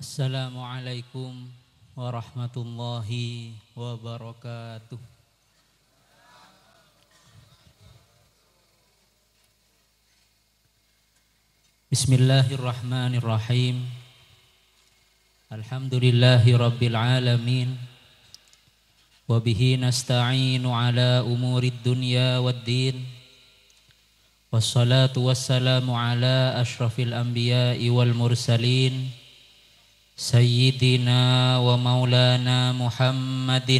Assalamualaikum warahmatullahi wabarakatuh. Bismillahirrahmanirrahim. Alhamdulillahi rabbil alamin. Wa bihi nasta'inu ala umurid dunya waddin. Wassalatu wassalamu ala asyrafil anbiya'i wal mursalin. سيدنا ومولانا محمد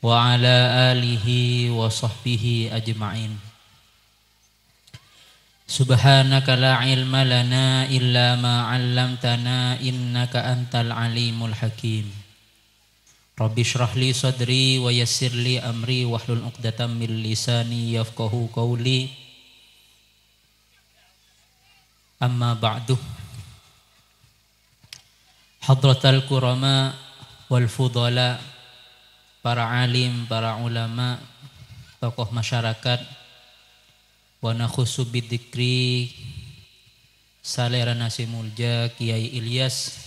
وعلى آله وصحبه أجمعين سبحانك لا علم لنا إلا ما علمتنا إنك أنت العليم الحكيم رب اشرح لي صدري ويسر لي أمري واحلل عقدة من لساني يفقه قولي أما بعده Hadratal kurama wal Fudala para alim, para ulama, tokoh masyarakat wa nakhusu bidzikri Salera Nasimulja Kiai Ilyas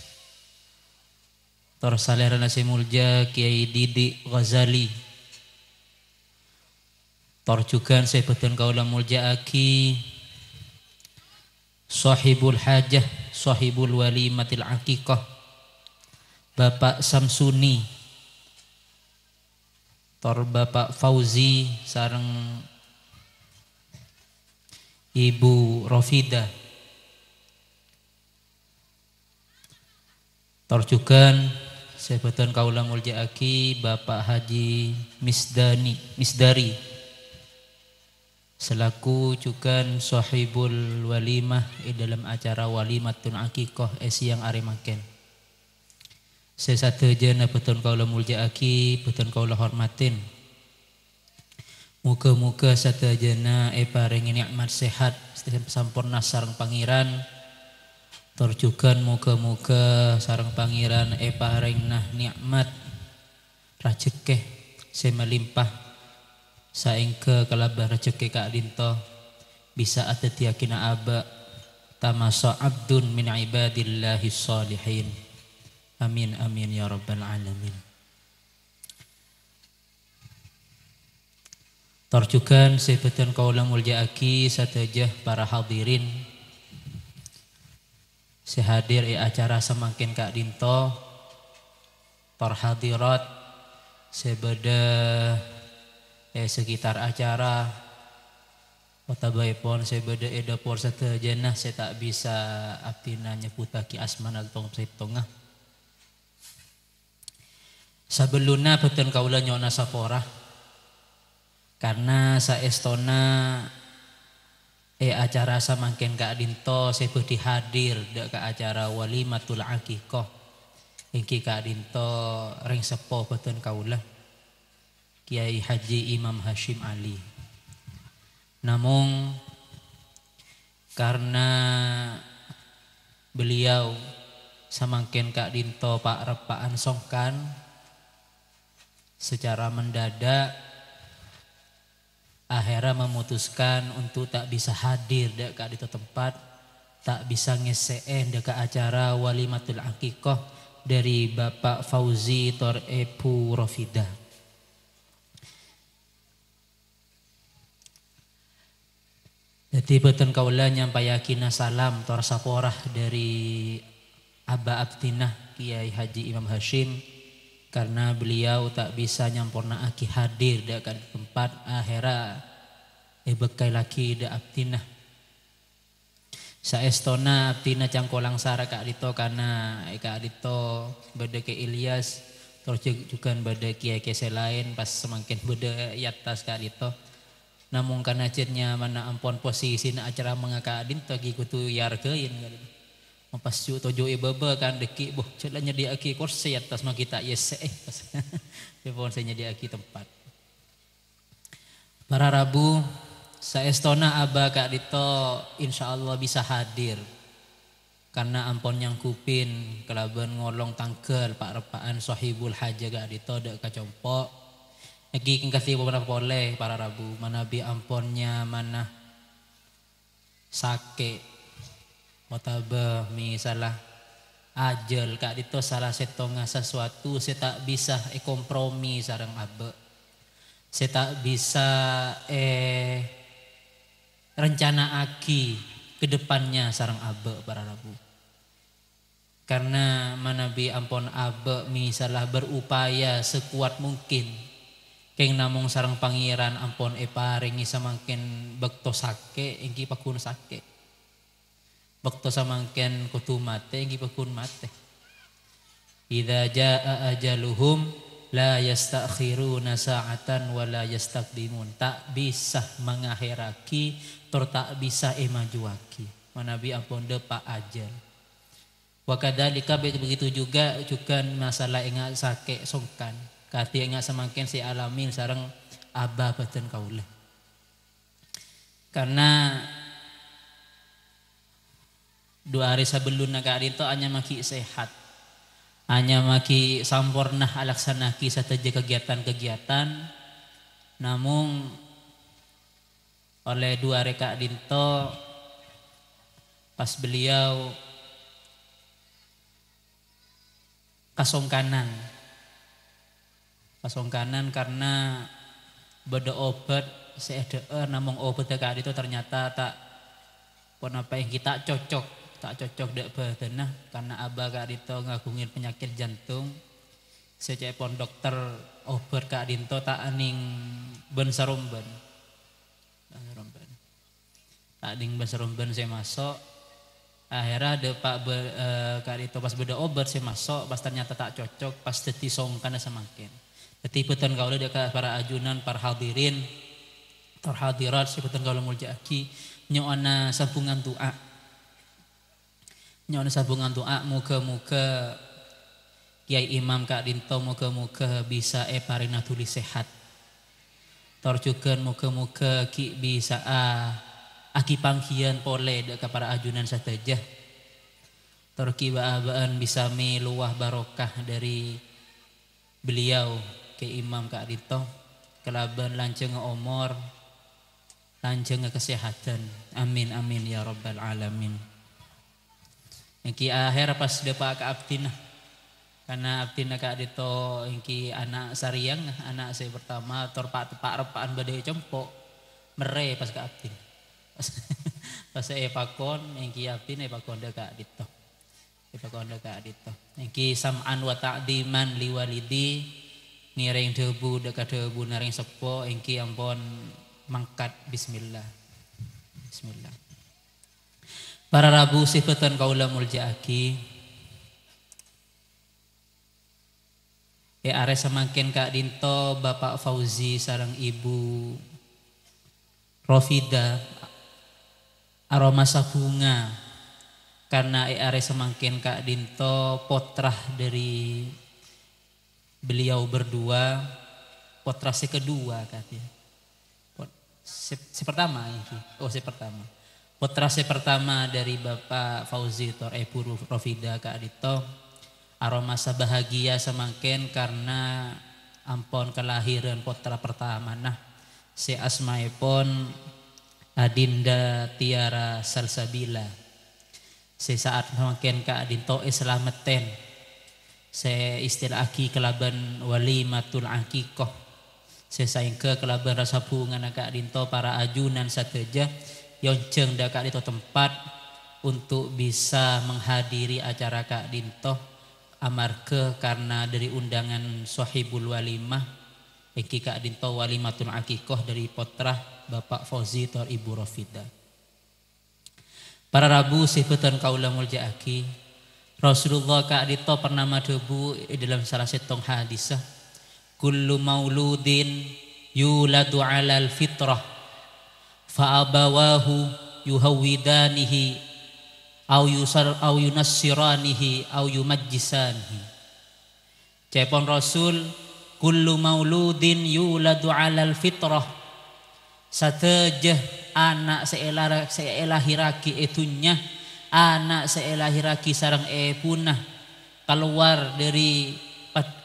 Tor Salera Nasimulja Kiai Didi Ghazali Tor juga saya betul kaulah mulja aki Sahibul hajah Sahibul walimatil akikah Bapak Samsuni tor Bapak Fauzi sarang Ibu Rofida tor juga Sebetulnya Mulja Aki, Bapak Haji Misdani Misdari selaku juga sohibul walimah di dalam acara walimatun akikoh esiang eh, arimaken sesatujena kaula kaulah aki beton kaulah hormatin muka-muka Epa e ini nikmat sehat sampurna sarang pangeran terjukan muka-muka sarang pangeran e paring nah nikmat rajekeh semelimpah saengke kalabah rejeki kak dinto bisa ada tiakina aba tamasa abdun min ibadillahi salihin Amin amin ya rabbal alamin. Tarjukan sebetulnya kaulah aki satajah para hadirin sehadir i acara semakin kak dinto Parhadirat sebeda eh sekitar acara kota baipon sebeda edapor eh, satajah nah saya tak bisa abdina nyebutaki asman atau tongsi tengah. Sabeluna beten kaula nyona sapora karena sa estona eh acara samangken kak dinto sepuh dihadir dek kak acara walimatul akikoh ingki kak dinto ring sepo beten kaula Kiai Haji Imam Hashim Ali namun karena beliau samangken kak dinto pak repaan songkan secara mendadak akhirnya memutuskan untuk tak bisa hadir dekat itu tempat tak bisa ngeseen dekat acara walimatul akikoh dari Bapak Fauzi Tor Epu Rofida. Jadi betul kaulah nyampai yakina salam tor saporah dari Aba Abtinah Kiai Haji Imam Hashim karena beliau tak bisa nyampurna aki hadir akan tempat akhirat eh bekai laki da abtina saestona abtina cangkolang sara kak dito karena eh, kak dito beda ke Ilyas terus juga beda kiai kese lain pas semakin beda yatas kak dito namun karena cernya mana ampun posisi na acara mengakak dinto gikutu yargain kak yuk tojo e kan deki boh nyedi aki kursi atas mak kita yes eh pas. Telepon saya aki tempat. Para Rabu saya saestona Aba Kak Dito insyaallah bisa hadir. Karena ampon yang kupin kelaban ngolong tangkel pak repaan sohibul haja Kak Dito dek kacompok. Lagi kengkasi beberapa boleh para Rabu mana bi amponnya mana sakit. Mutabah misalah ajal kak dito salah setongah sesuatu saya tak bisa eh kompromi sarang abe saya tak bisa eh rencana aki kedepannya sarang abe para rabu karena manabi ampon abe misalah berupaya sekuat mungkin keng namung sarang pangeran ampon e paringi semakin begto sakit pakun sakit Waktu samangken kutu mate ingi pekun mate. Idza jaa ajaluhum la yastakhiruna sa'atan wa la yastaqdimun. Tak bisa mengakhiraki tur tak bisa emajuaki. Eh Manabi ampun pak ajal. Wa kadzalika begitu juga juga masalah ingat sake songkan. Kati ingat semakin si alamin sarang abah beten kaulah. Karena dua hari sebelum nagari itu hanya maki sehat hanya maki sampurna kisah saja kegiatan-kegiatan namun oleh dua reka dinto pas beliau kanan kasongkanan kanan karena beda obat saya namun obat reka itu ternyata tak pun apa yang kita cocok tak cocok dek badanah karena abah kak Dito ngagungin penyakit jantung pon dokter obat kak Dinto tak aning ben sarumben tak aning ben saya masuk akhirnya dek pak be, eh, kak Dito pas beda obat saya masuk pas ternyata tak cocok pas teti songkan semakin teti petan kau dek para ajunan para hadirin para si petan kau mulja aki nyoana sambungan doa nyonya sabungan doa ah, muga-muga Kiai Imam Kak Dinto muga-muga bisa e eh parina tuli sehat. Torjukeun muga-muga ki bisa a ah, aki pangkian pole dek para ajunan sateja. Torki baabaan bisa mi luah barokah dari beliau ke Imam Kak Dinto kelaban lanceng omor lanceng kesehatan. Amin amin ya robbal alamin. Engki akhir pas depa ka abtina. Karena abdina ka dito engki anak sariang, anak saya pertama torpak tepak repaan badai cempok. Mere pas ka abtin. Pas, saya pakon engki abdina epakon deka dito. de deka dito. Engki sam'an wa ta'diman liwalidi. ngiring debu deka debu naring sepo engki ambon mangkat bismillah. Bismillah. Para Rabu sifatan kaula muljaaki. E are semakin Kak Dinto, Bapak Fauzi sarang Ibu Rofida aroma sabunga karena e are semakin Kak Dinto potrah dari beliau berdua potrah si kedua katanya si, si pertama ini oh si pertama Potrase pertama dari Bapak Fauzi Tor Epu eh, Rofida Kak Adito Aroma sebahagia semangkin karena ampon kelahiran potra pertama nah si asmaipon Adinda Tiara Salsabila si saat semakin Kak Adito islameten eh, se istilah aki kelaban matul akikoh se saing ke kelaban rasa bunga Kak Adito para ajunan sateja yonceng dah Kak Dito tempat untuk bisa menghadiri acara Kak Dinto amarke karena dari undangan Sohibul Walimah Eki Kak Dinto Walimatun Akikoh dari Potrah Bapak Fauzi Tor Ibu Rofida Para Rabu Sihbetan Kaulah Mulja Aki Rasulullah Kak Dito pernah madhubu dalam salah setong hadisah Kullu mauludin yuladu alal fitrah fa'abawahu yuhawidanihi au yusar au yunassiranihi au yumajjisanihi cepon rasul kullu mauludin yuladu alal fitrah satejeh anak seelah seelah hiraki etunya anak seelah hiraki sarang e punah keluar dari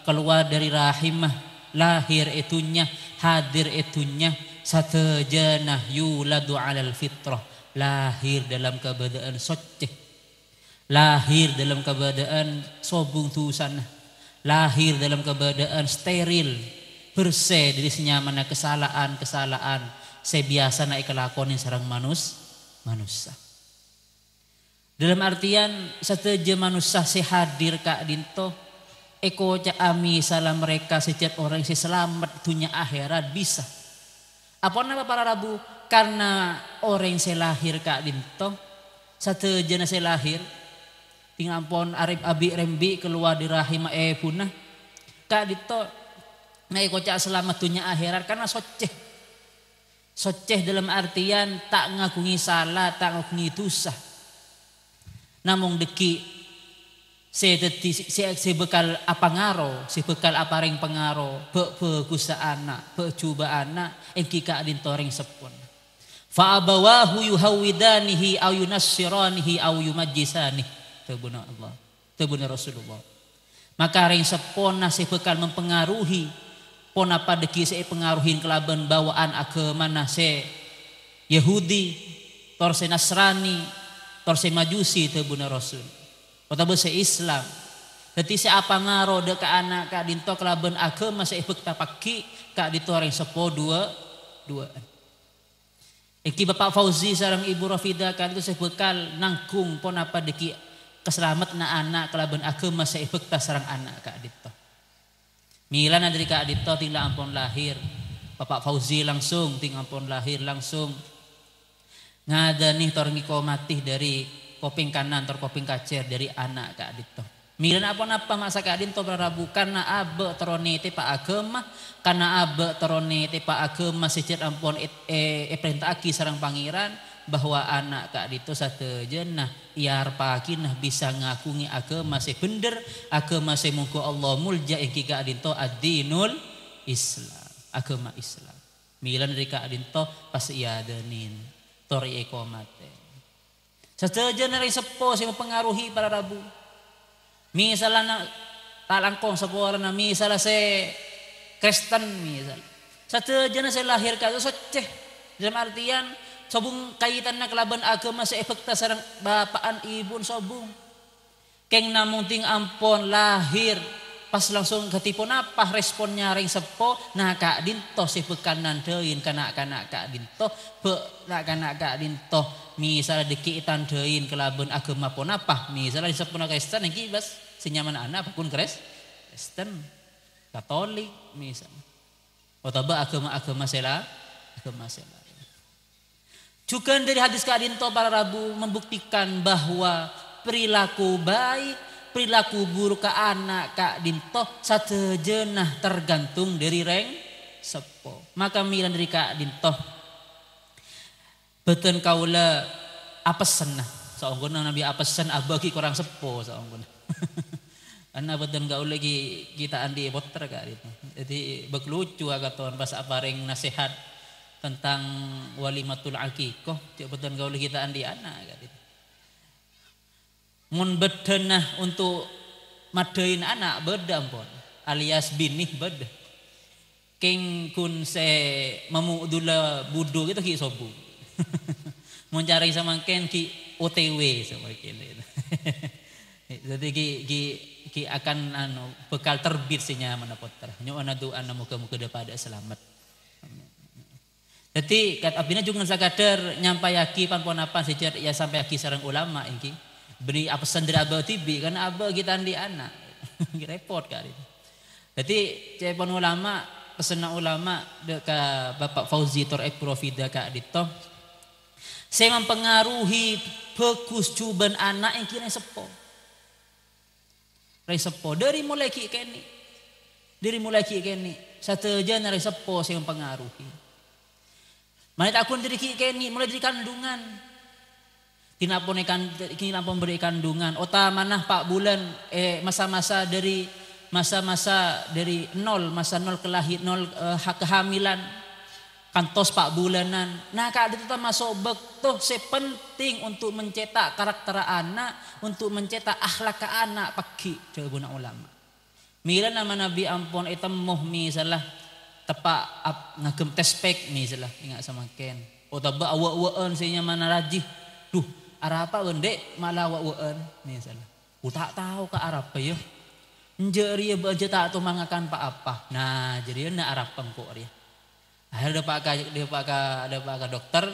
keluar dari rahimah lahir etunya hadir etunya satu jenah yuladu alal fitrah lahir dalam keadaan soceh lahir dalam keadaan sobung tusan lahir dalam keadaan steril perse dari senyamana kesalahan-kesalahan sebiasa naik kelakonin sarang manus manusia dalam artian seteje manusia sehadir kak dinto Eko cak ami salah mereka setiap orang yang selamat dunia akhirat bisa. Apa nama para Rabu? Karena orang saya lahir kak dinto, satu jenis saya lahir, tingampon arif abi rembi keluar di rahim ayah punah. Kak dinto, naik kocak dunia akhirat karena soceh. Soceh dalam artian tak ngakungi salah, tak ngakungi dosa. Namun deki saya bekal apa ngaro, bekal apa ring pengaro, be anak, cuba anak, engki ka toring sepun. Fa abawahu yuhawidanihi au yunassiranihi au yumajjisanihi. Tebuna Allah, tebuna Rasulullah. Maka ring sepon nasih bekal mempengaruhi pon apa deki se pengaruhin kelaban bawaan agama nase Yahudi, torse Nasrani, torse Majusi tebuna Rasul. Kota se Islam. Jadi apa ngaro ke anak kak dinto kelaben agama saya ibek tapaki kak orang sepo dua dua. Iki Bapak Fauzi sarang Ibu Rafida kak itu saya bekal nangkung pon apa deki keselamat na anak kelaben agama saya ibek sarang anak kak dinto. Milan dari kak dinto tinggal ampun lahir. Bapak Fauzi langsung tinggal ampun lahir langsung. Ngada nih torngi mati dari koping kanan tor koping kacer dari anak kak adit toh. Miran apa napa masa kak adit toh berarabu karena abe teroni te pak agama karena abe teroni te pak agama sejet ampun e, e, e perintah aki sarang pangeran bahwa anak kak adit satu jenah iar pakin nah, bisa ngakungi agama masih bener agama masih mungku Allah mulja yang kika adit toh adinul Islam agama Islam. Milan dari kak adit pas pas iya denin tori iya ekomat Sesajen dari sepo sing mempengaruhi para rabu. Misalnya na talangkong buwara na misalnya se Kristen misalnya. Sesajen sa lahir kata soceh dalam artian sobung kaitan na kalaban agama sa efekta sarang bapaan ibun sobung. Keng namunting ampon lahir pas langsung ketipu napa responnya ring sepo nah kak dinto si bekanan nandoin kena kena kak dinto be nak kena kak dinto misalnya dekitan dein kelabun agama pun apa misalnya di sepo Kristen yang kibas senyaman anak apapun keres Kristen Katolik misal atau oh, agama-agama sela agama sela juga dari hadis Kak Dinto para Rabu membuktikan bahwa perilaku baik perilaku buruk ke anak kak dinto satu jenah tergantung dari reng sepo maka milan dari kak dinto beten kaula apa senah saungguna nabi apa sen abagi ah, kurang sepo saungguna karena beten kau lagi kita andi botter kak itu. Jadi beklucu agak tuan pas apa reng nasihat tentang walimatul akikoh. Tiap beten kau lagi kita andi anak kak itu mun bedenah untuk madain anak beda pun alias binih beda king kun se memudula budu gitu ki sobu mun cari sama ken ki otw sama ken jadi ki ki ki akan anu bekal terbit sinya mana poter. nyo ana tu ana muka muka pada selamat jadi kat abina juga sadar nyampai yaki pan pon apa sejarah ya sampai yaki sarang ulama ini beri apa sendiri abah tibi karena abah kita di anak repot kali jadi cepon ulama pesena ulama deka bapak Fauzi tor ekprovida kak dito saya mempengaruhi bekus cuban anak yang kira sepo rai sepo dari mulai kiki kini. dari mulai kiki kini. satu jana rai sepo saya mempengaruhi mana akun dari kiki keni mulai dari kandungan Kina punikan kina pemberi kandungan. Ota mana pak bulan eh masa-masa dari masa-masa dari nol masa nol kelahi nol eh, kehamilan kantos pak bulanan. Nah kak itu masuk betul sepenting untuk mencetak karakter anak, untuk mencetak akhlak ke anak pagi guna ulama. Mila nama Nabi ampun itu muhmi salah tepak ngagem tespek misalnya ingat sama ken. Otabak oh, awak awak sehingga mana rajih. Duh, Arapa wende malah wa wawaan misalnya. Oh, tak tahu ke Arapa ya. Jari aja tak tu mangakan pak apa. Nah jadi na Arapa engkau ya. Akhirnya dapat ke dapat ke dapat ke dokter.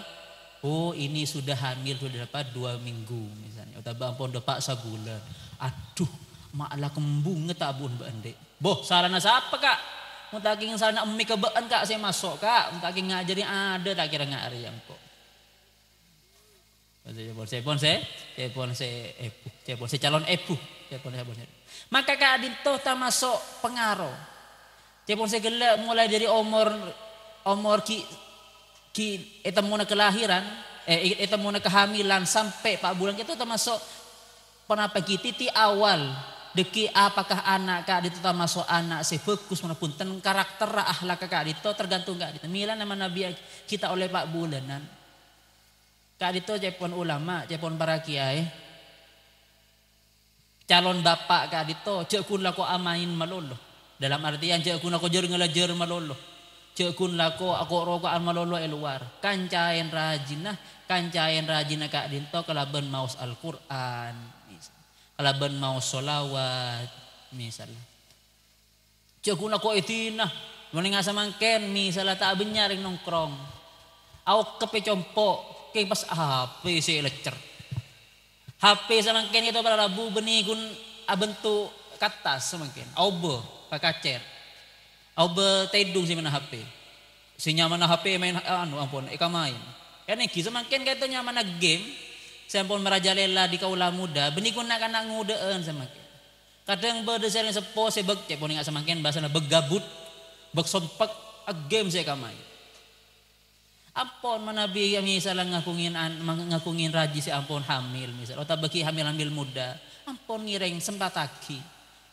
Oh ini sudah hamil sudah dapat dua minggu misalnya. Atau ampun dapat sebulan. Aduh malah kembung tak bun bende. Boh sarana siapa kak? Mutaking sarana emik kak saya masuk kak. Mutaking ngajarin ada tak kira ngajarin yang kok. Cepon cepon se, se ebu, cepon se calon ebu, Maka cepon se. Maka tak masuk pengaruh. Cepon se gelak mulai dari umur, umur ki ki mana kelahiran, eh mana kehamilan sampai Pak bulan itu pernah pergi titi awal deki apakah anak kak tak masuk anak si fokus manapun ten karakter ahlak kak itu tergantung kak itu. Mila nama nabi kita oleh pak bulanan. Kadito cepon ulama, cepon para kiai. Calon bapak kadito cek kun lako amain malolo. Dalam artian cek kun lako jer ngelajar malolo. Cek laku lako aku rokokan malolo eluar. Kancain rajinah, kancain rajinah dinto Kalaban maus Al-Quran. Kelaben maus solawat. Misalnya. Cek laku lako itinah. sama ken, misalnya tak benyaring nongkrong. Aku kepecompo oke pas HP si lecer. HP semangkin itu pada labu benih gun abentu ah, katas semangkin. Aube pakacer. Aube tedung si mana HP. Si nyaman HP main ah, anu ampun eka main. Kan iki semangkin kata nyaman game. Sampun merajalela di kaula muda, benih gun nak anak ngudeen semangkin. Kadang berdasarkan sepo sebek cek pun nggak bahasa bahasana begabut, beg a ah, game saya kamai ampon manabi kami misalnya ngakungin ngakungin raji si ampon hamil misal atau bagi hamil hamil muda ampon ngireng taki,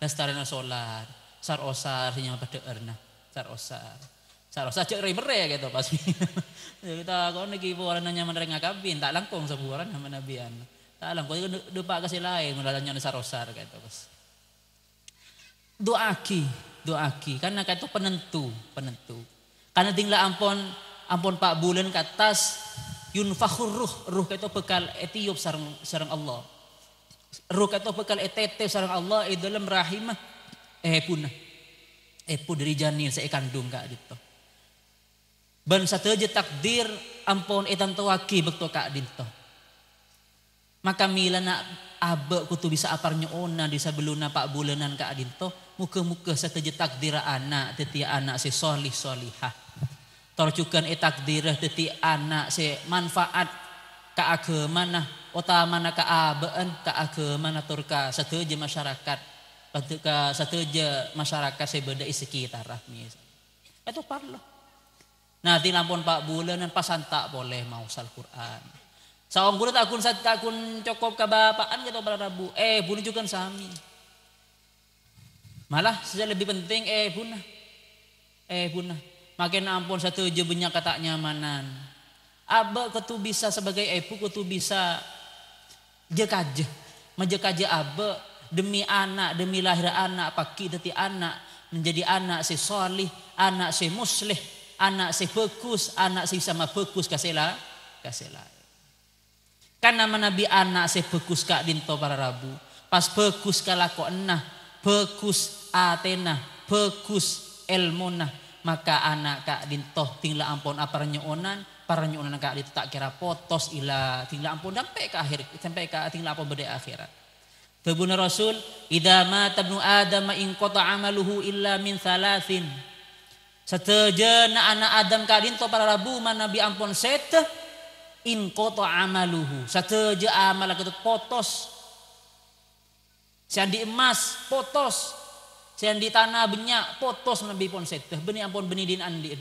dastarena solar sar osar sinya pada erna sar osar sar osar cek rimere gitu pas ya, kita kau niki buaran nanya menereng ngakabin tak langkung sebuaran sama nabian tak langkung itu dupa kasih lain ngelalanya sar osar gitu pas doaki doaki karena itu penentu penentu karena tinggal ampun ampun pak bulan ke atas yunfakhur ruh ruh kita bekal etiop sarang sarang Allah ruh itu bekal etete sarang Allah di eh, dalam rahimah eh punah eh pun dari janin saya kandung kak gitu ban satu aja takdir ampun etan eh, tawaki bekto kak dinto gitu. maka mila nak abe kutu bisa aparnya ona bisa beluna pak bulanan kak dinto gitu. muka-muka satu aja takdir anak tetia anak si solih solihah torjukan dirah deti anak se manfaat agama nah utama na ka agama na turka setuju masyarakat ketika setuju masyarakat sebeda sekitar rahmi itu parlo nanti lampun pak bulan dan pasan tak boleh mau sal Quran saung bulan takun sat takun cukup kebapaan gitu pada rabu eh bunuh juga sami malah sejak lebih penting eh bunah eh bunah Makin ampun setuju banyak kata nyamanan. Aba ketu bisa sebagai epu ketu bisa jekaja. Majekaja aba demi anak, demi lahir anak, pakai teti anak. Menjadi anak si solih, anak si muslih, anak si fokus, anak si sama fokus kasela, kasela. Karena Nabi anak si fokus kak dinto para rabu. Pas fokus kok enah, fokus atena, fokus ilmunah maka anak kak dintoh tingla ampun apa renyonan para renyonan kak itu tak kira potos ila tingla ampun sampai ke akhir sampai ke tingla ampun beda akhirat Tebuna Rasul, "Idza mata ibnu Adam in qata amaluhu illa min thalathin." na anak Adam kak dinto para rabu mana bi ampun set in qata amaluhu. Seteje amal itu potos. Sandi emas potos di tanah banyak potos nabi pon seteh beni ampun beni din andin.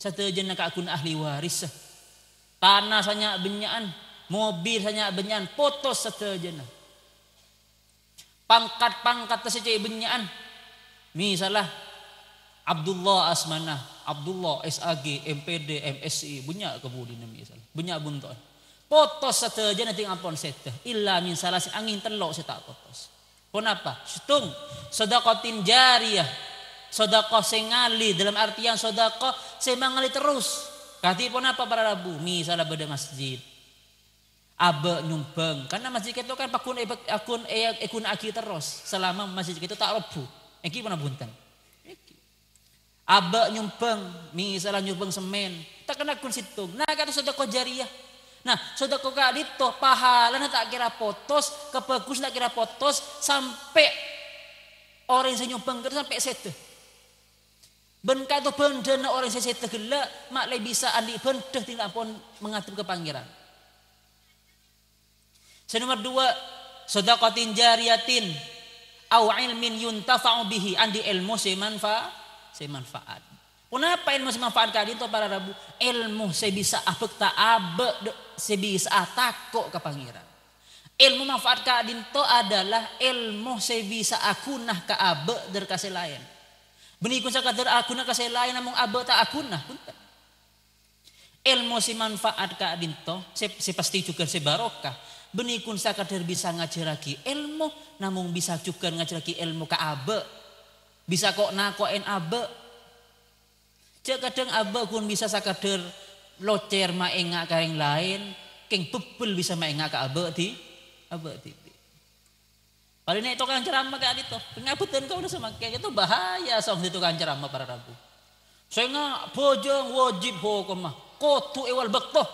Setejen nak akun ahli waris. Tanah sanya benyaan, mobil sanya benyaan potos setejen. Pangkat-pangkat tersecai benyaan. Misalah Abdullah Asmanah, Abdullah SAG, MPD, MSI, bunyak nami misalnya. banyak buntuan. Potos setejen nanti pon seteh. Illa min salah angin telok saya tak potos. Pun apa? Syutung. Sodakotin ya, Sodakoh sengali. Dalam artian sodakoh semangali terus. Kati pun apa para rabu? Misalnya beda masjid. Abe nyumbang. Karena masjid itu kan pakun e- akun e- akun aki terus. Selama masjid itu tak rebu. Eki pun bunten. Abe nyumbang. Misalnya nyumbang semen. Tak kena kun situng. Nah kata sodakoh jariah. Nah, sudah kau kali toh pahala tak kira potos, kebagus tak kira potos sampai orang yang nyumbang sampai sete. Benka itu na orang yang sete gelak mak le bisa andi benda tidak pun mengatur ke pangeran. Senomor dua, sodakotin jariyatin, min yunta yuntafa bihi andi ilmu semanfa semanfaat. Kenapa ilmu manfaatkan itu para rabu? Ilmu saya bisa abek tak abe, saya bisa atako ke pangeran. Ilmu manfaat ka itu adalah ilmu saya bisa akunah ke abe dari kasih lain. Benikun saya kader akunah kasih lain namun abe tak akunah. Punten. Ilmu si manfaat ka adinto, saya, saya pasti juga saya barokah. Benikun saya kader bisa ngajar lagi ilmu, namun bisa juga ngajar lagi ilmu ke abe. Bisa kok nakoin abe, Cek kadang abah kun bisa sakader locer maenga yang lain, keng bebel bisa maenga ke abah di abah di. Paling itu tukang ceramah kayak gitu, pengabutan kau udah sama kayak gitu bahaya sama di tukang ceramah para rabu. nggak bojong wajib hukum mah, kotu ewal bektoh.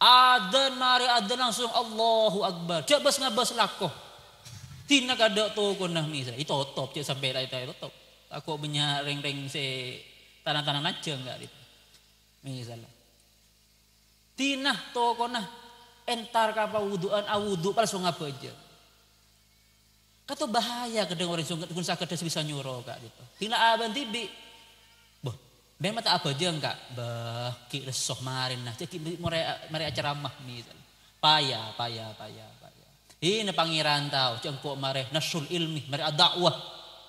Adan mari adan langsung Allahu Akbar. Coba bas ngabas lakoh. Tina kada tu kunah misa. Itu top cek sampai lah itu top. Aku punya reng-reng se tanah-tanah aja enggak gitu. Misalnya. Tinah tokonah entar kapa wuduan awudu ah, pal sunga beja. Kata bahaya kedeng orang sungat kun bisa nyuro, enggak gitu. Tina aban tibi. Boh, ben mata apa aja enggak? Bah, ki resoh marin nah. Jadi mereka mereka mah misalnya. Paya, paya, paya, paya. Ini pangiran tahu cengkok mare nasul ilmi, mare dakwah,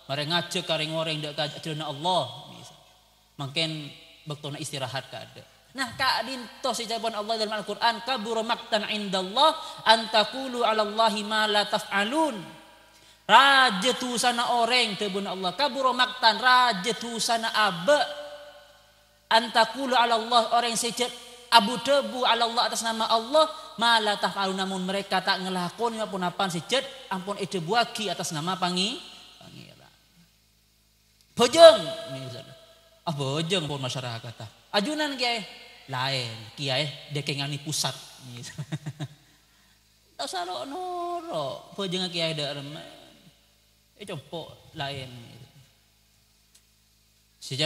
mare ngaje kareng orang dak kaje Allah waktu nak istirahat ke ada. Nah, kadin tos jawaban Allah dalam Al-Qur'an kabur maktan indallah antakulu ala Allahi ma la taf'alun. Raja tu sana orang tebun Allah kabur maktan raja tu sana abe antakulu ala Allah orang sejat abu debu ala Allah atas nama Allah ma la taf'alun namun mereka tak ngelakon ma pun apan sejat ampun itu buaki atas nama pangi pangi. Ya, Pejeng, Ah bojeng pun masyarakat. Ah. Ajunan kiai lain kiai dekengani pusat. Tak salah noro bojeng kiai darem. Eh copok lain.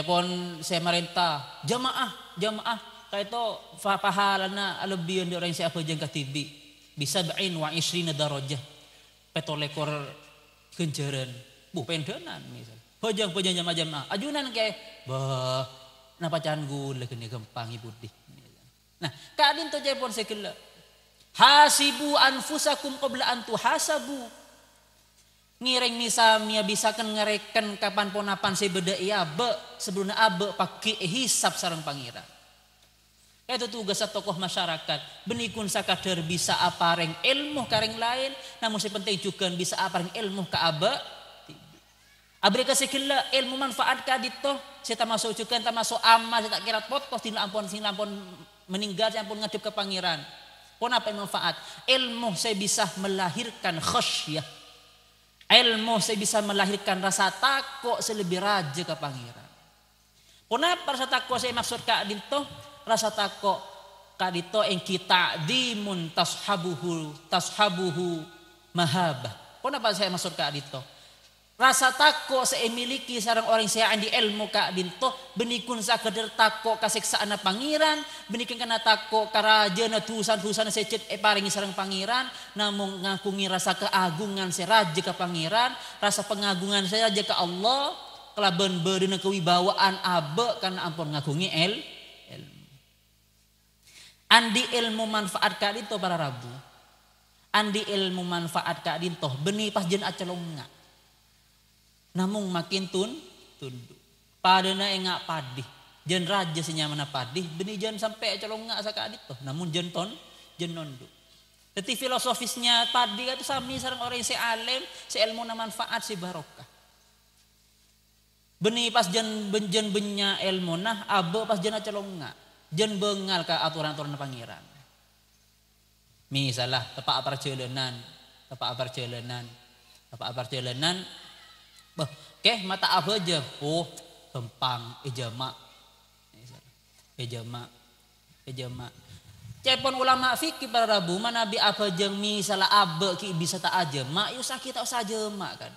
pon saya merintah jamaah jamaah kaito pahalana lebih dari orang yang saya bojeng katibi bisa bain wa isrina darajah petolekor kenjaran bu pendenan misal Pojong-pojong jamaah-jamaah. Ajunan ke bah na pacaran gula kena gempang ibu di. Nah, kadin tu jepon sekela. Hasibu anfusakum qabla hasabu, tuhasabu. Ngireng misamnya bisa kan ngereken kapan ponapan si beda iya be sebelumnya abe pakai hisap sarang pangira. Itu tugas tokoh masyarakat. Benikun sakadar bisa apa, reng ilmu kareng lain, namun sepenting juga bisa apa, reng ilmu ke abe Abri kasih kila ilmu manfaat toh, Saya tak masuk ujukan, tak masuk amal, saya tak kira potos di ampun sini ampun meninggal, saya pun ngadep ke pangeran. Pon apa yang manfaat? Ilmu saya bisa melahirkan khosyah. Ilmu saya bisa melahirkan rasa takut saya lebih raja ke pangeran. Pon apa rasa takut saya maksud kak toh, Rasa takut kak toh yang kita dimun tashabuhu tashabuhu mahabah. Pon apa saya maksud kak toh? Rasa takut saya miliki seorang orang saya andi ilmu kak Dinto benikun sakader takut kasiksaan pangeran benikun kena takut raja na tusan tusan saya cet seorang seorang pangeran namun ngakungi rasa keagungan saya raja ke pangeran rasa pengagungan saya raja ke Allah kelaben berina kewibawaan abe karena ampun ngakungi el ilmu andi ilmu manfaat kak Dinto para rabu andi ilmu manfaat kak Dinto benih pas jen acelongak namun makin tun tundu padana engak padi jen raja senyamana padi beni jen sampai colongak sakadit tuh namun jen ton jen nondu jadi filosofisnya padi itu sami sarang orang yang sealem si na manfaat, si barokah. Beni pas jen benjen benya ilmu nah abe pas jen nggak jen bengal ke aturan-aturan pangeran. Misalah tepak perjalanan, tepak perjalanan, tepak perjalanan Bah, keh mata apa aja? Oh, tempang ejama. Eh, ejama, eh, ejama. Eh, cepon ulama fikih para rabu mana bi apa jeng misalnya abe ki bisa tak aja mak yusah kita usah aja mak kan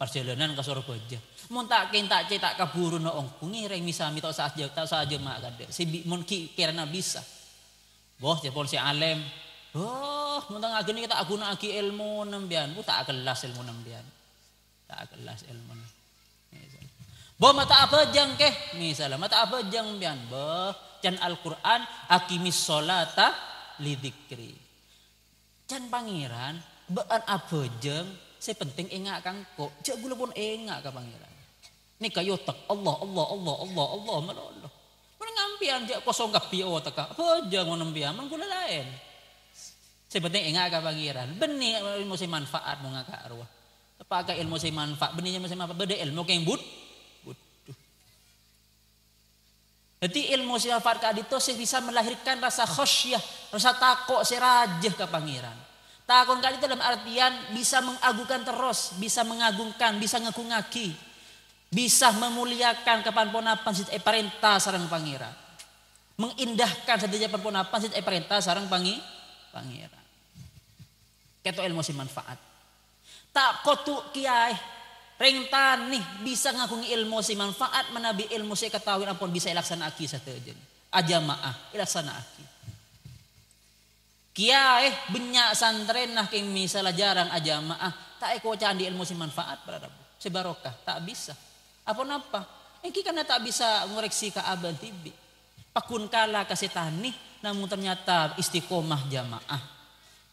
perjalanan ke aja. mun tak kin tak cetak kaburu no ongku reng misal mi tak usah aja tak usah aja mak kan mun ki karena bisa boh cepon si alem boh mun tak ageni kita aguna aki ilmu nembian bu tak kelas ilmu nembian tak kelas ilmu Bo mata apa jang misalnya mata apa jang bian bo can Al Quran akimis solata lidikri can pangeran bean apa jang sepenting ingat kang kok cek gula pun ingat kang pangeran ni kayo tak Allah Allah Allah Allah Allah malolo mana ngampian jak kosong kapi oh tak apa jang ngono bian mana gula lain sepenting ingat kang pangeran benih mesti manfaat mengakak arwah Pakai ilmu saya manfaat, benihnya masih manfaat, beda ilmu yang but. Butuh. Jadi ilmu sifat kadito saya bisa melahirkan rasa khosyah, rasa takut Saya raja ke pangeran. Takut kali itu dalam artian bisa mengagungkan terus, bisa mengagungkan, bisa ngaku-ngaki bisa memuliakan sih eh, perintah sarang pangeran. Mengindahkan setiap sih eh, perintah sarang pangi pangeran. ketua ilmu si manfaat tak kotuk kiai ring tanih bisa ngakungi ilmu si manfaat menabi ilmu si ketahuin ampun bisa ilaksana aki satu aja aja maah ilaksana aki kiai banyak santren nah kini misalnya jarang aja maah tak eko candi ilmu si manfaat pada sebarokah tak bisa apa napa engki karena tak bisa ngoreksi ke abang tibi pakun kala kasih tani namun ternyata istiqomah jamaah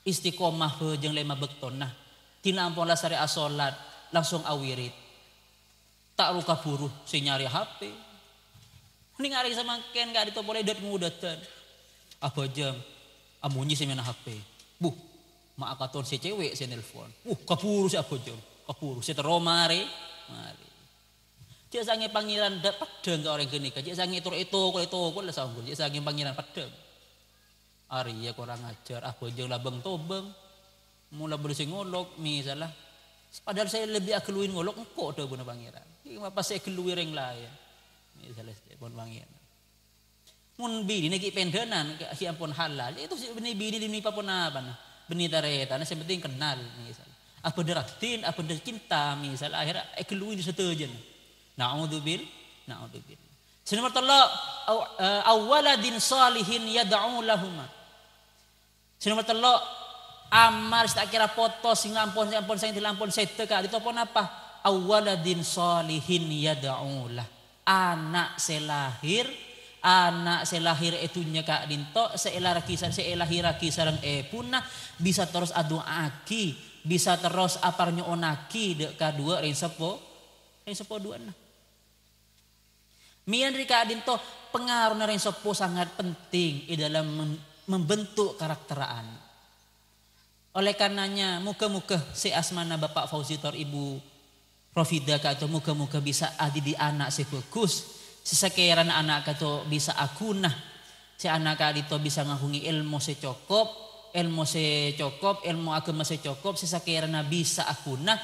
istiqomah jeng lema bektonah Kinampon lah sari asolat, langsung awirit. Tak luka buruh si nyari HP. Ini ngari sama ken gak ditopolai dat ngudatan. Apa jam? Amunyi si mana HP. buh mak akaton si cewek si nelfon. Uh, kapuru si apa jam? kapuru si teromari. Mari. Cik sangi pangeran dat pedeng ke orang gini. Cik sangi itu itu kok itu kok lah sanggul. Cik sangi pangeran pedeng. Ari ya kurang ajar. Ah bojong labeng tobeng mula berusia ngolok misalnya padahal saya lebih akeluin ngolok engkau tu pun pangeran apa saya keluar yang lain misalnya saya pun pangeran mun bini niki pendenan ki ampun halal itu bini bini di nipa pun apa nah bini tareta nah yang penting kenal misalnya apa deraktin apa der cinta misalnya akhirnya nah di situ nah naudzubil naudzubil Sinar Allah eh, awaladin salihin yad'u lahumah Sinar Allah Amar tak kira potos sing lampun lampun sing dilampun sete ka ditopon apa? Awaladin solihin yada'ulah. Anak selahir anak selahir etunya kak dinto seelahir seelahiraki sarang e eh punah bisa terus adu aki bisa terus aparnya onaki dek dua ring sepo ring sepo dua nah mian rika adinto pengaruh ring sepo sangat penting di dalam membentuk karakter oleh karenanya, muka-muka si asmana Bapak Fauzi Tor Ibu Profida kata muka-muka bisa adi di anak si kukus. Sesekiran anak kata bisa akunah. Si anak itu bisa ngahungi ilmu secokop, ilmu secokop, ilmu agama secokop. Sesekiran bisa akunah,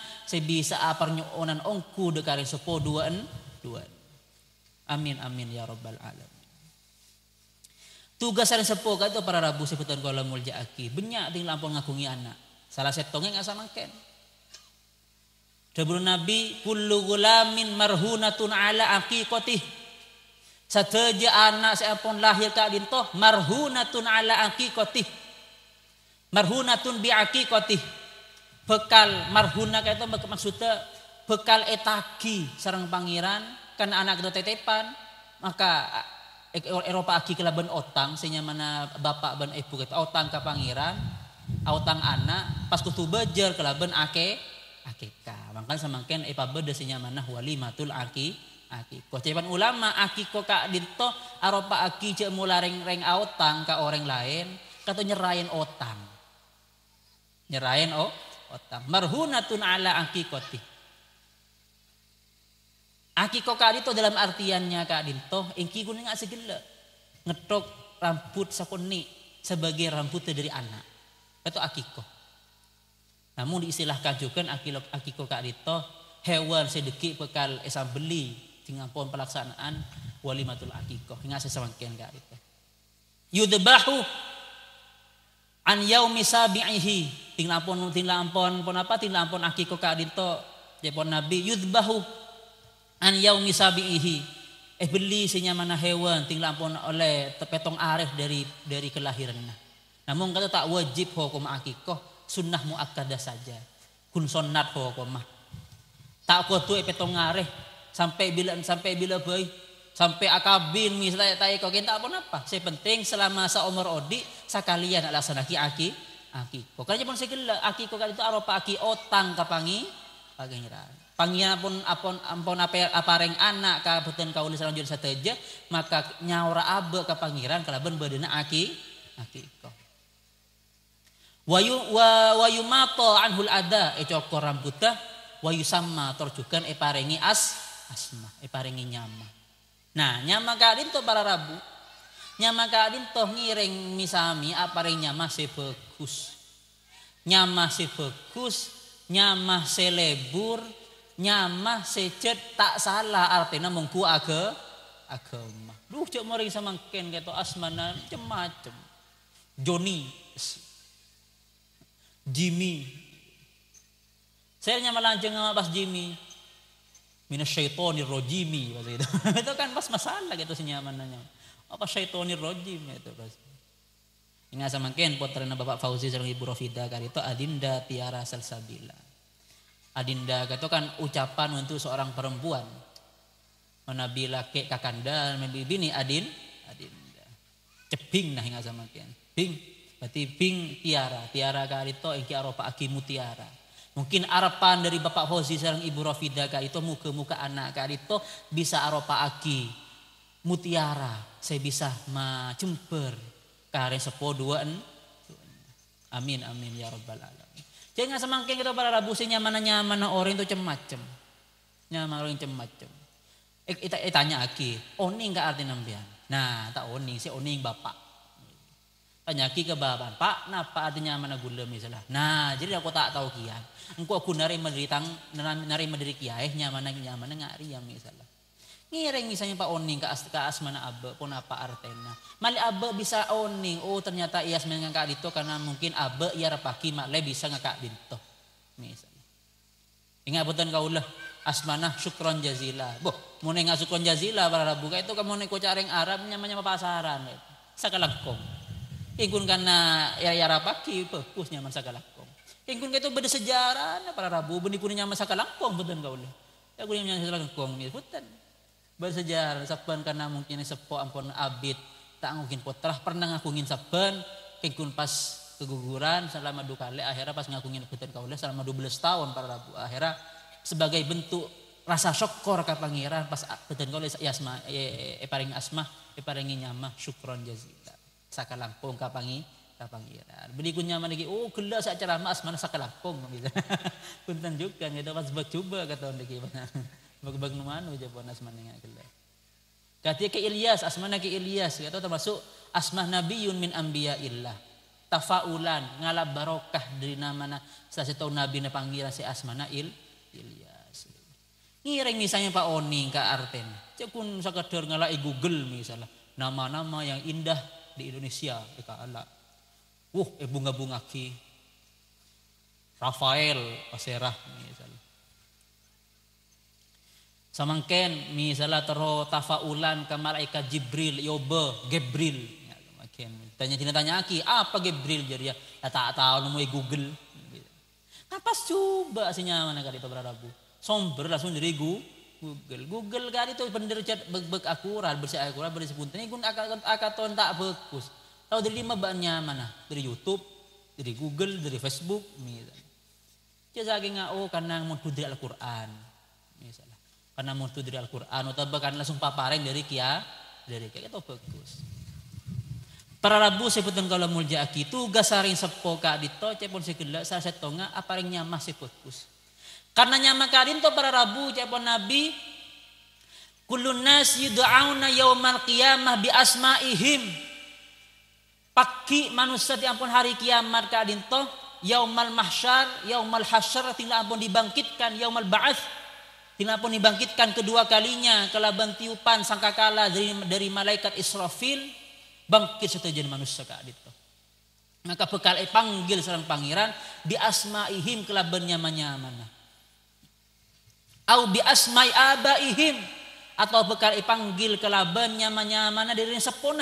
bisa aparnya onan ongku dekarin sepo duaan, duaan. Amin, amin ya robbal alam Tugas yang sepo kata para rabu sebutan kuala mulja aki. banyak di lampau ngakungi anak. Salah setongnya nggak sama ken. Dabur Nabi, kullu gulamin marhunatun ala aki kotih. Sateja anak siapun lahir kak dintoh, marhunatun ala aki kotih. Marhunatun bi aki kotih Bekal marhuna kata maksudnya bekal etaki sarang pangeran karena anak itu tetepan maka Eh, Eropa aki kelaban otang senya mana bapak ban ibu kita otang ke pangeran otang anak pas kutu bejer kelaban ake akika makanya samangken epa eh, beda senya mana matul aki aki kocepan ulama aki kau kak dito Eropa aki cek mula reng reng otang ke orang lain kata nyerain otang nyerain oh otang marhunatun ala aki kotih Aki kok kali dito dalam artiannya kak dito, engki kuning nggak segila, ngetok rambut sakoni sebagai rambutnya dari anak. Itu akiko. Namun diistilahkan juga akilo akiko kak dito hewan sedikit bekal esam beli dengan pohon pelaksanaan walimatul akiko. Ingat sesamangkian kak dito. Yudbahu an yau misabihi tinggal lampon tinggal lampon pon apa tinggal lampon akiko kak dito jepon nabi yudbahu an yaumi ihi eh beli sinyamana hewan ting lampun oleh tepetong arif dari dari kelahirannya namun kata tak wajib hukum akikoh sunnah muakkadah saja kun sunnat hukum tak tuh petong arif sampai bila sampai bila boy sampai akabin misalnya tak ikut kita pun apa saya penting selama seumur odi sekalian alasan aki aki aki kau kerja pun segala aki kau itu aropa aki otang kapangi pagi nyerah Pangiapun apun apa reng anak kabutan lisan salanjur saja maka nyaura abe ka pangeran kalaban badeuna aki aki kau Wayu wa mato anhul ada ecokor rambutah wayu sama torjukan eparengi as asma eparengi nyama. Nah nyama kadin to para rabu nyama kadin toh ngiring misami apa apareng nyama si fokus nyama si fokus nyama selebur nyama sejet tak salah artinya mengku aga agama duh cek sama Ken gitu asmana macam-macam Joni Jimmy saya nyamalan lanjut sama pas Jimmy minus Shaitoni rojimi pas itu. itu kan pas masalah gitu senyamananya Apa Shaitoni Rojimi itu pas. Ingat sama Ken putra Bapak Fauzi sama Ibu Rofida kali itu Adinda Tiara Salsabila adinda itu kan ucapan untuk seorang perempuan menabi laki kakanda menabi bini adin adinda ceping nah hingga zaman kian bing berarti bing tiara tiara itu yang kiaro pak aki mutiara mungkin arapan dari bapak Hozi serang ibu Rafida itu muka muka anak itu bisa aropa aki mutiara saya bisa macemper karena sepo dua amin amin ya robbal alamin Jangan semangking kita para rabu nyaman nyaman orang itu cemacem. Nyaman orang cemacem. Ita eh, eh, e, eh, tanya aki, oning nggak arti nambian. Nah, tak oning si oning bapak. Tanya aki ke bapak, pak, napa artinya mana gula misalnya. Nah, jadi aku tak tahu kian. Engkau aku nari menderitang, nari mendiri kiai nyaman nyaman ngari ya misalnya ngiring misalnya Pak Oning ke, asma na abe pun apa artena. Mali abe bisa Oning. Oh ternyata ia semen ngakak dito karena mungkin abe ia rapaki makle bisa ngakak dito. Misalnya. Ingat betul kau lah. Asmana syukron jazila. Boh, mau nengak syukron jazila para rabu. itu kamu nengko careng Arab nyamanya pasaran. Sakalakong. Ingkun karena ya ya rapaki pekus nyaman sakalakong. Ingkun itu beda sejarah para rabu. nyaman masa kalangkong betul kau lah. Ya kuning nyaman sakalakong. Misalnya bersejarah saban karena mungkin sepo ampun abid tak mungkin potrah pernah ngakungin saben kengkun pas keguguran selama dua kali akhirnya pas ngakungin kau kaulah selama dua belas tahun para rabu akhirnya sebagai bentuk rasa syukur ke pangeran pas puten kaulah yasma e, ya, paling ya, ya paring asma e paling nyamah syukron jazila sakalampung kapangi pangi berikutnya pangeran beli lagi oh gela sak ceramah asma sakalampung gitu punten juga gitu pas coba kata lagi Bagbagan manu jawaban asmana Allah. katanya ke Ilyas, asmana ke Ilyas, kata termasuk Nabi nabiyun min Illah Tafaulan, ngalap barokah dari na. Saya tahu nabi na panggilan si na il, Ilyas. Ngiring misalnya Pak Oni Kak Arten. Cekun sakadar ngalai Google misalnya. Nama-nama yang indah di Indonesia. Ika ala. Wuh, eh bunga-bunga ki. Rafael, Paserah. Misalnya. Samangken misalnya tero tafaulan ke malaikat Jibril, yobe ya Gabriel. Tanya tina tanya aki, apa Gabriel jadi ya? Ya tak tahu nemu Google. Kapas nah, coba sih nyaman kali itu berarabu. Somber langsung jadi Google. Google kali itu bener cat beg beg akurat, bersih akurat, bersih punten. Ini akak akak ton tak bekus. Tahu dari lima bannya mana dari YouTube, dari Google, dari Facebook. Jadi saya oh karena mau tidak Al-Quran karena itu dari Al-Qur'an atau bahkan langsung paparan dari kia dari kia itu bagus. Para rabu sebutan kalau mulja aki tugas saring di ka dito cepon segelak saya setonga yang nyamah sepokus. Karena nyamah karin to para rabu cepon nabi kulunas nas yud'auna yaumal qiyamah bi asmaihim. Paki manusia di ampun hari kiamat kadin to yaumal mahsyar yaumal hasyar tinggal ampun dibangkitkan yaumal ba'ats Hilal pun dibangkitkan kedua kalinya kelabang tiupan sangkakala dari dari malaikat Israfil bangkit satu jadi manusia kak gitu. Maka bekal eh, panggil seorang pangeran bi asmaihim kelaban nyamannya mana. Au bi asmai abaihim atau bekal eh, panggil kelaban nyamannya mana dari sepona.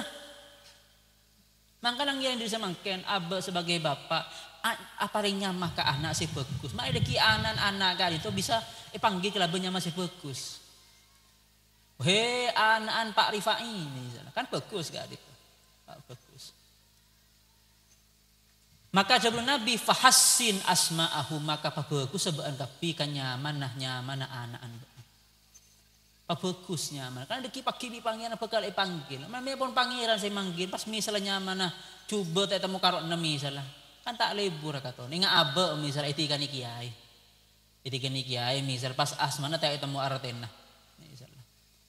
Maka nang yang diri mangken abah sebagai bapak, aparingnya nyamah ke anak si bagus. Mak ada kianan anak kali itu bisa eh panggil kelabenya masih bagus. Hei anak an Pak Rifai ini kan bagus gak itu, Pak bagus. Maka Jabul Nabi fahasin asma'ahu maka Pak bagus sebaan tapi kan nyaman nah nyaman nah anak anak. Pak bagus nyaman. Kan ada kipak-kipi panggil apa kali panggil. Mana pun pangeran saya manggil pas misalnya nyaman nah coba tak temu karok nemi salah kan tak libur kata ini nggak abe misal itu ikan kiai itu ikan kiai misal pas asmana tak ketemu artena misal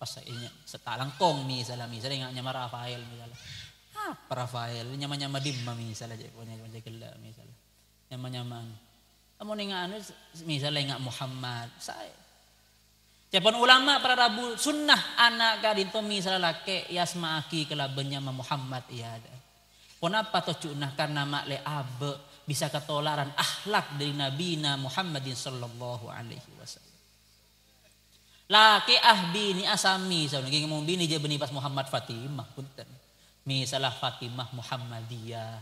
pas ini setalang tong misal misalnya nggak nyamar Rafael misalnya apa Rafael nyama nyama dimma misalnya aja punya punya gila misal nyama nyama kamu nengah anu misalnya nggak Muhammad saya Cepon ulama para rabu sunnah anak kadin to misalnya ke yasma aki kelabenya Muhammad iya ada. Kenapa tocu'nah karena makle abe bisa ketolaran akhlak dari Nabi Muhammadin sallallahu alaihi wasallam. Laki ah bini asami sauna ge mau bini je bini pas Muhammad Fatimah punten. Misalah Fatimah Muhammadiyah.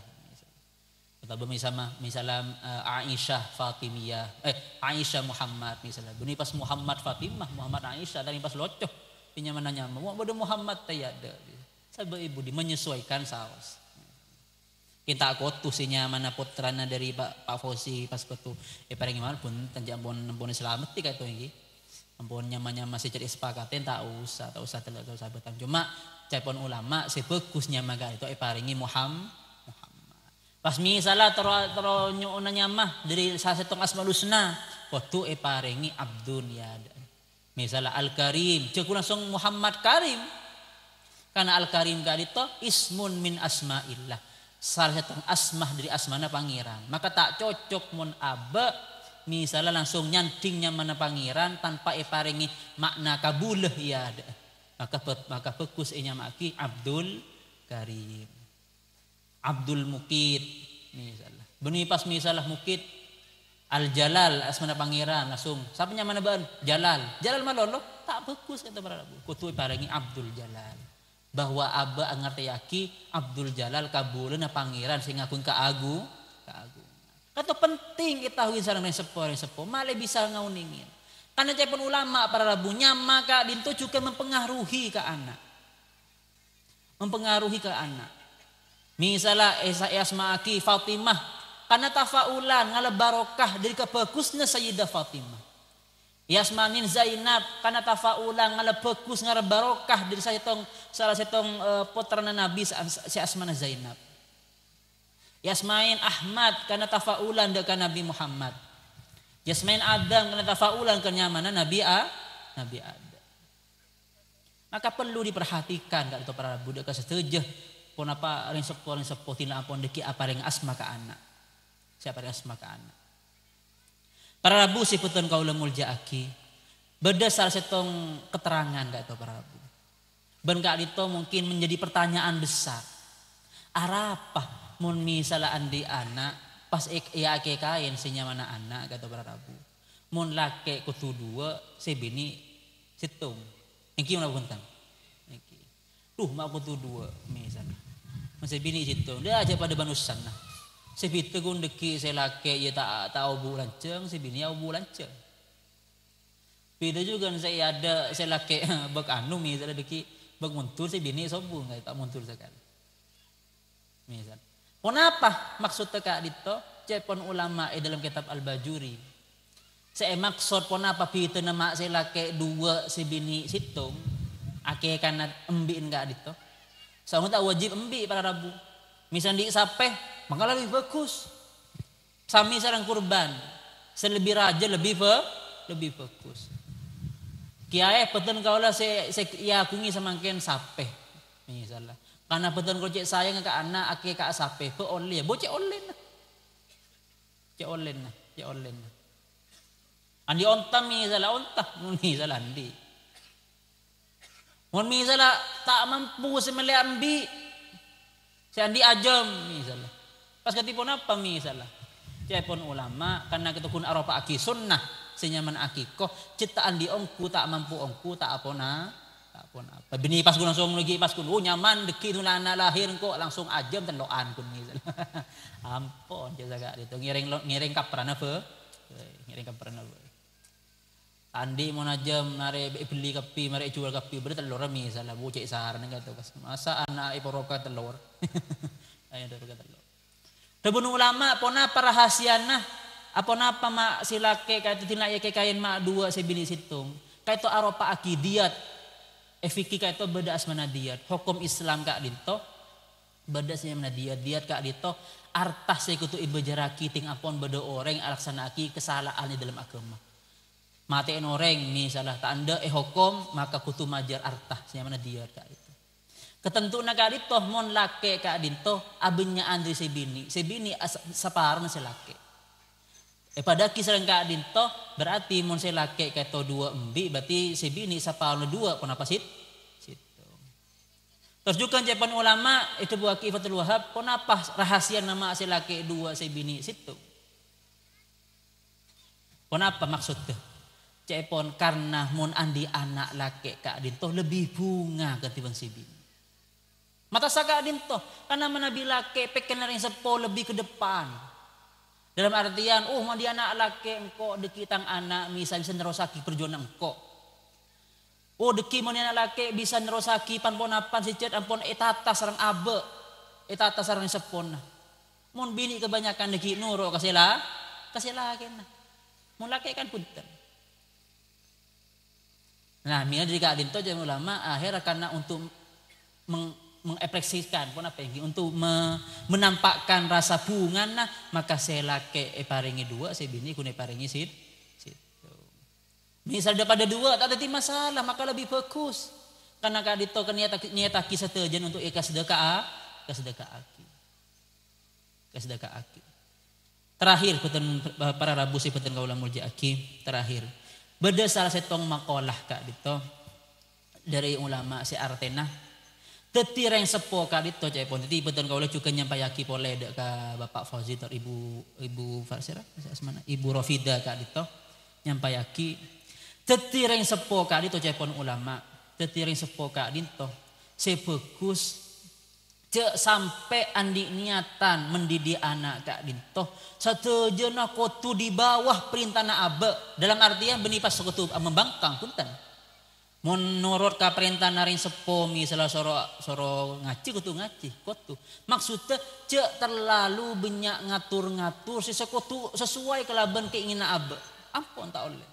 Atau sama misalnya Aisyah Fatimiyah, eh Aisyah Muhammad misalnya. Bini pas Muhammad Fatimah, Muhammad Aisyah dan pas locoh mana nanya, mau ada Muhammad tayada. Sabab ibu di menyesuaikan sawas. Kita aku tuh sinya mana putrana dari Pak Pak Fosi pas waktu ya, Eh paling gimana pun tanjak pun pun selamat tiga itu ini. Ampun nyamanya masih jadi sepakatin tak usah tak usah tidak usah betang. Cuma cepon ulama si fokusnya maga itu eh ya, paringi Muhammad Pas misalnya tero tero nyuona nyamah dari salah satu asmaul waktu eh ya, e paringi abdun ya. Misalnya Al Karim, cek langsung Muhammad Karim. Karena Al Karim kali itu ismun min asmaillah salah asmah dari asmana pangeran. Maka tak cocok mun abe misalnya langsung nyantingnya mana pangeran tanpa eparingi makna kabuleh ya Maka maka fokus inya maki Abdul Karim. Abdul Mukit misalnya. Benih pas misalnya Mukit Al Jalal asmana pangeran langsung. Siapa mana ban? Jalal. Jalal malolo tak fokus eta para kutui eparingi Abdul Jalal bahwa aba ngerti yaki Abdul Jalal kabulena ya pangeran sing ngakun ka agu agu Kata penting kita hui sarang resepo sepo male bisa ngauningin karena cepon ulama para rabunya maka dinto juga mempengaruhi ke anak mempengaruhi ke anak misalnya Esa eh, Yasma'aki Fatimah karena tafaulan ngale barokah dari kebagusnya Sayyidah Fatimah Yasmanin Zainab karena tafaulan ngale bagus ngale barokah dari saya salah setong uh, Nabi si Asmana Zainab. Yasmain Ahmad karena tafaulan dekat Nabi Muhammad. Yasmain Adam karena tafaulan kenyamanan Nabi A, Nabi Adam. Maka perlu diperhatikan dari para budak setuju pun apa ring sepuh ring sepuh tidak apon deki apa ring asma ke anak. Siapa ring asma ke anak. Para rabu siputun kaulah muljaaki. Beda salah setong keterangan gak itu para rabu. Barangkali itu mungkin menjadi pertanyaan besar. Arapah mun misalnya andi anak pas ik ya ake kain sinyamana anak kata para Rabu. Mun laki kutu dua sebini situng. Iki mana bukan kan? Iki. Duh mak kutu dua misalnya. Masih bini situng. Dia aja pada banusan nah. Sebitu gun deki selake ya tak tahu bu lanceng, sebini ya bu lanceng. Beda juga saya ada selake bek anu misalnya deki Bag muntur si bini sombong kayak tak muntur sekali. Misal. Kenapa maksud teka dito? Cepon ulama di eh, dalam kitab Al-Bajuri. Saya maksud kenapa itu nama saya laki dua si bini situng. Ake kanat embiin gak dito. Sama tak wajib embi para Rabu. Misal di sape, maka lebih bagus. Sami sarang kurban. Selebih raja lebih fe, lebih fokus kiai peten lah. se se ya kungi semangkin sape misalnya karena peten kau cek sayang ke anak aki ke sape pe oleh bo cek online, cek oleh cek oleh andi onta misalnya onta nuni andi mon misalnya tak mampu semelih ambi si andi ajam misalnya pas ketipu apa misalnya cek pun ulama karena kita kun aropa aki sunnah senyaman akikoh ciptaan di ongku tak mampu ongku tak apona tak apona apa bini pas kun langsung lagi pas kun oh nyaman deki tu anak lahir kok langsung ajem dan doan kun ampun jasa gak itu ngiring ngiring kaprana fe eh, ngiring kaprana fe Andi mau najam nare beli kopi, mare jual kopi, beri telur remi salah bu cek sahar nengah tu kas. Masa anak ibu roka telur, ayah telur telur. Tebun ulama pona nah apa napa mak silake kaitu tidak ye kain mak dua sebini situng. Kaitu aropa akidiat. Efiki kaitu beda asmana diat. Hukum Islam kak dito Beda asmana menadiat Diat kak saya Artas ibu jeraki ting apon beda orang aki kesalahan di dalam agama. Mati orang misalnya anda eh hukum maka kutu majar artah mana diat kak itu Ketentu kak dito mon lake kak dito abinya andri sebini. Sebini separuh laki Eh, padaki sareng kaadin toh berarti mun saya laki keto dua embi berarti si bini lo dua kenapa sit situ terus juga jawaban ulama itu buah kifatul wahab kenapa rahasia nama si laki dua si bini situ kenapa maksudnya cepon karena mun andi anak laki kaadin toh lebih bunga ketimbang si bini mata saka adin toh karena menabi laki pekenar yang sepo lebih ke depan dalam artian, oh dia anak laki engkau deki tang anak misalnya bisa nerosaki perjuangan engkau. Oh deki mandi anak laki bisa nerosaki panpon apa si cet ampon etata sarang abe. Etata sarang sepon. Mun bini kebanyakan deki nuro kasela, kasela kena. Mun laki kan punten. Nah, mina dari kadin jadi ulama akhirnya karena untuk meng, mengepresikan pun apa yang untuk me, menampakkan rasa bunga nah maka saya lake eparingi dua saya bini kune paringi sit situ misal daripada dua tak ada masalah maka lebih fokus karena kak kan niat niat aki setejen untuk eka sedekah sedekah aki sedekah aki terakhir peten para rabu si peten kaulah mulja aki terakhir beda salah setong makalah kak dito dari ulama si artena tetireng sepo kali to cai pon tadi betul kau juga yaki pole dek ka bapak Fauzi tor ibu ibu Farsira mana ibu Rofida kali nyampai yaki tetireng sepo kali to cai pon ulama tetireng sepo kali dito sebagus cek sampai andi niatan mendidik anak kak dinto satu jena kotu di bawah perintah na abe dalam artian benipas sekutu membangkang punten Menurut kaperintah naring sepo misalnya soro soro ngaci kutu ngaci kutu. Maksudnya cek terlalu banyak ngatur-ngatur sesuatu sesuai kelaban keinginan abe. Ampun tak oleh.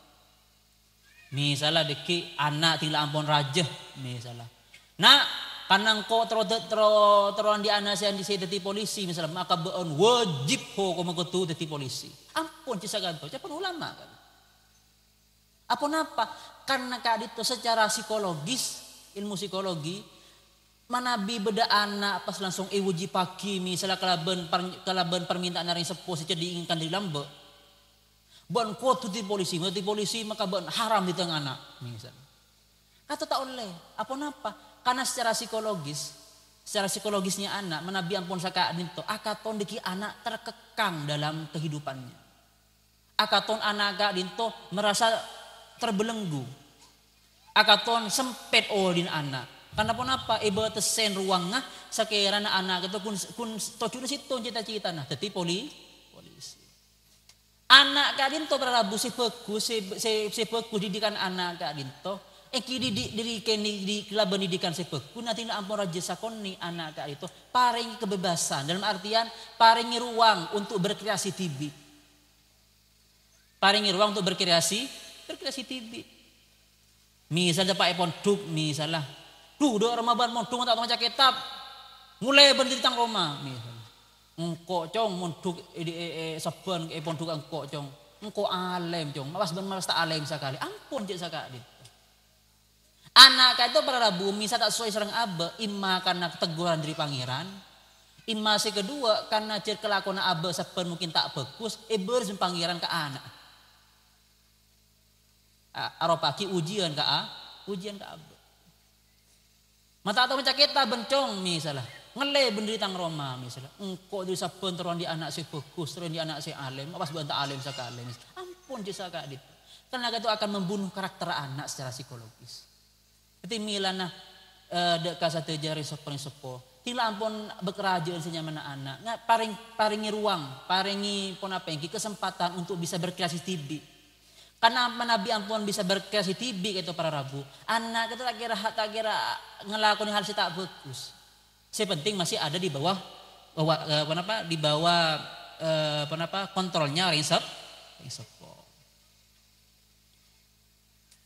Misalnya deki anak tidak ampun raja misalnya. Nak panang kau terus terus terus di anak saya di sini polisi misalnya maka beon wajib ho kau mengkutu deti polisi. Ampun cisa ganto. Cepat ulama kan. Apa napa? karena kak dito secara psikologis ilmu psikologi manabi beda anak pas langsung iwuji eh, pagi misalnya kalaben kalaben permintaan dari sepuh saja diinginkan di lambe bon kuat di polisi di polisi maka bon haram di tengah anak misalnya kata tak oleh apa napa karena secara psikologis secara psikologisnya anak manabi ampun saka nito akaton diki anak terkekang dalam kehidupannya akaton anak kak dinto merasa terbelenggu. Akaton sempet olin anak. Karena pun apa? Iba tesen ruangnya ah. sekiranya anak itu kun kun di situ cita-cita nah. Jadi poli polisi. Anak kak to prarabu si peku si si, si peku didikan anak kak to. Eki eh, didik diri kini di kela pendidikan si peku nanti nak ampun raja sakoni anak kak itu paringi kebebasan dalam artian paringi ruang untuk berkreasi tibi. Paringi ruang untuk berkreasi kita si tibi. Misal dapat epon duk misalah. Duh, orang mabar mau duk tak maca kitab. Mulai berhenti koma. Misal. Engko cong munduk e, eh, e, eh, eh, saban epon duk engkau cong. Engkau alem cong. Mawas ben mawas tak alem sekali. Ampun cek sekali. Anak itu para rabu misal tak sesuai serang abe, imma karena teguran dari pangeran, imma si kedua karena cik kelakuan abe sepen mungkin tak bagus, iber pangeran ke anak aropaki ujian ka ujian ka abdi mata atau mencakita bencong misalnya ngelai benderitang Roma misalnya engko di sapun teron di anak si fokus teron di anak si alim apa sebuah alim sakalim ampun jasa dit karena itu akan membunuh karakter anak secara psikologis jadi milana eh, deka satu jari sepon sepo tidak ampun bekerajaan senyaman anak. Nah, paring paringi ruang, paringi pon apa kesempatan untuk bisa berkreasi tibi karena Nabi ampun bisa berkreasi tibi gitu para rabu. Anak itu tak kira tak kira ngelakuin hal si tak bagus. penting masih ada di bawah bawah eh, apa di bawah eh, apa kontrolnya ringsep ringsep.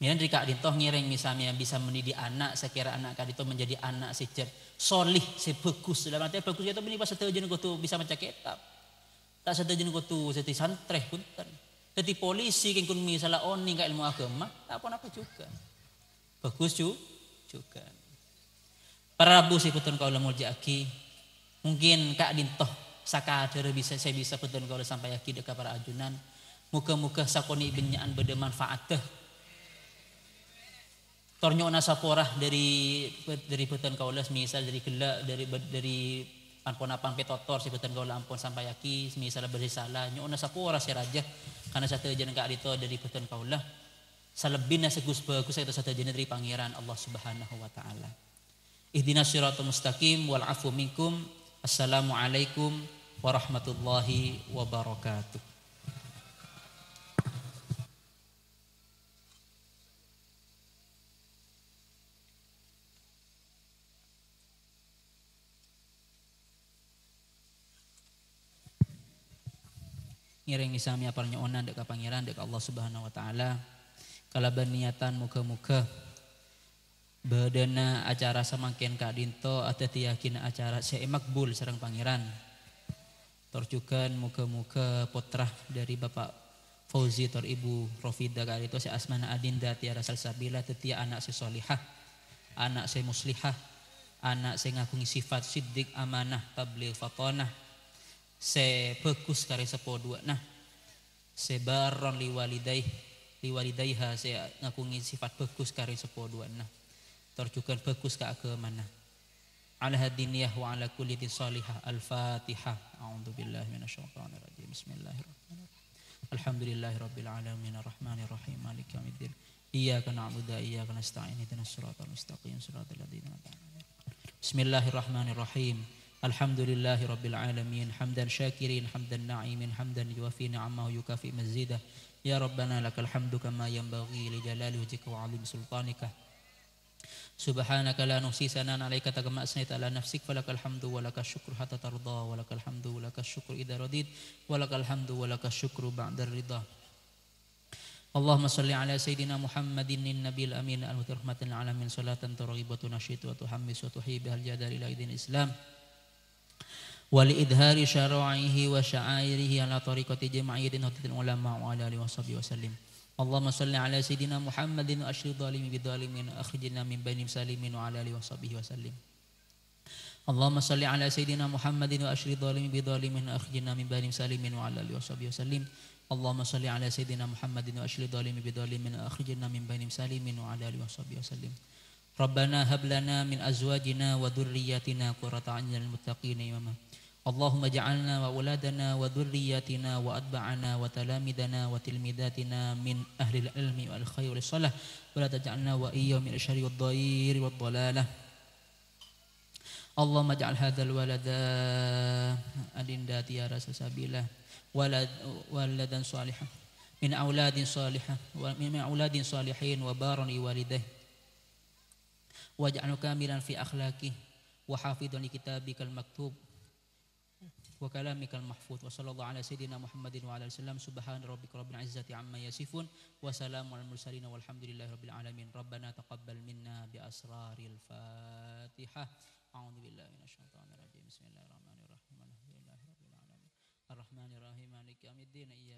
Misalnya jika dintoh ngiring misalnya bisa mendidik anak saya kira anak kadi itu menjadi anak cer solih si sebagus dalam arti bagus itu menipas setuju kutu bisa mencakap kitab tak setuju kutu seti santreh punten kan. Jadi polisi kengkun misalnya oni nggak ilmu agama, tak apa apa juga. Bagus juga. Para rabu sih betul kau lemul jaki. Mungkin kak dintoh saka ada bisa saya bisa betul kau sampai yaki dekat para ajunan. Muka-muka sakoni benyaan beda manfaat teh. Tornyo nasaporah dari dari betul kau misal dari gelak dari dari ampun apang petotor sibutan gaula ampun sampai yaki misalnya bersalah nyo na sakura si raja karena satu jen ka adito dari putan kaulah salebina segus bagus satu satu jen dari pangeran Allah Subhanahu wa taala ihdinas siratal mustaqim wal afu minkum assalamualaikum warahmatullahi wabarakatuh ngiring isami apa nyonan dekat pangeran dek Allah Subhanahu wa taala. Kalaban niatan muka-muka berdana acara semakin Kak Dinto atau tiyakin acara saya bul serang pangeran. Torjukan muka-muka potrah dari Bapak Fauzi tor ibu Rofida kali itu saya Asmana Adinda tiara salsabila tetia anak saya solihah anak saya muslihah anak saya ngakungi sifat sidik amanah tabligh fatonah sepekus kare dua nah sebaron liwalidai liwalidaiha se ngakungi sifat bekus kare dua nah terjukan bekus ke agama nah ala hadiniyah wa ala kulli salihah al-fatihah a'udzu billahi minasyaitonir rajim bismillahirrahmanirrahim alhamdulillahi alamin arrahmanir rahim maliki yaumiddin iyyaka na'budu wa iyyaka nasta'in ihdinas siratal mustaqim siratal ladzina an'amta alaihim bismillahirrahmanirrahim الحمد لله رب العالمين حمدا شاكرين حمدا نعيم حمدا يوفي نعمه يكافئ مزيده يا ربنا لك الحمد كما ينبغي لجلال وجهك وعظيم سلطانك سبحانك لا نحصي ثناء عليك كما اثنيت على نفسك فلك الحمد ولك الشكر حتى ترضى ولك الحمد ولك الشكر اذا رضيت ولك الحمد ولك الشكر بعد الرضا اللهم صل على سيدنا محمد النبي الامين المتي رحمه العالمين صلاه ترغب وتنشط وتحمس وتحيي بها الجدار الى دين الاسلام ولإظهار شرعه وشعائره على طريقة جمعية نهضة العلماء وعلى آله وصحبه وسلم اللهم صل على سيدنا محمد وأشر الظالم بالظالمين أخرجنا من بين سالمين وعلى آله وصحبه وسلم اللهم صل على سيدنا محمد وأشر الظالم بالظالمين أخرجنا من بين سالمين وعلى آله وصحبه وسلم اللهم صل على سيدنا محمد وأشر الظالم بالظالمين أخرجنا من بين سالمين وعلى آله وصحبه وسلم ربنا هب لنا من أزواجنا وذرياتنا قرة أعين للمتقين إماما اللهم اجعلنا وأولادنا وذرياتنا وأتباعنا وتلامذنا وتلميذاتنا من أهل العلم والخير والصلاة ولا تجعلنا وإياهم من الشر والضير والضلالة اللهم اجعل هذا الولد أدندا تيارا سبيلا ولد ولدا صالحا من أولاد صالحة ومن أولاد صالحين وبارا لوالديه واجعله كاملا في أخلاقه وحافظا لكتابك المكتوب وكلامك المحفوظ وصلى الله على سيدنا محمد وعلى اله وسلم سبحان ربك رب العزه عما يصفون وسلام على المرسلين والحمد لله رب العالمين ربنا تقبل منا باسرار الفاتحه اعوذ بالله من الشيطان الرجيم بسم الله الرحمن الرحيم الحمد لله رب العالمين الرحمن الرحيم مالك يوم الدين اياك